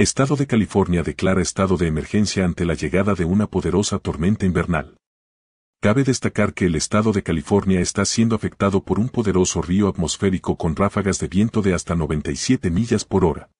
Estado de California declara estado de emergencia ante la llegada de una poderosa tormenta invernal. Cabe destacar que el estado de California está siendo afectado por un poderoso río atmosférico con ráfagas de viento de hasta 97 millas por hora.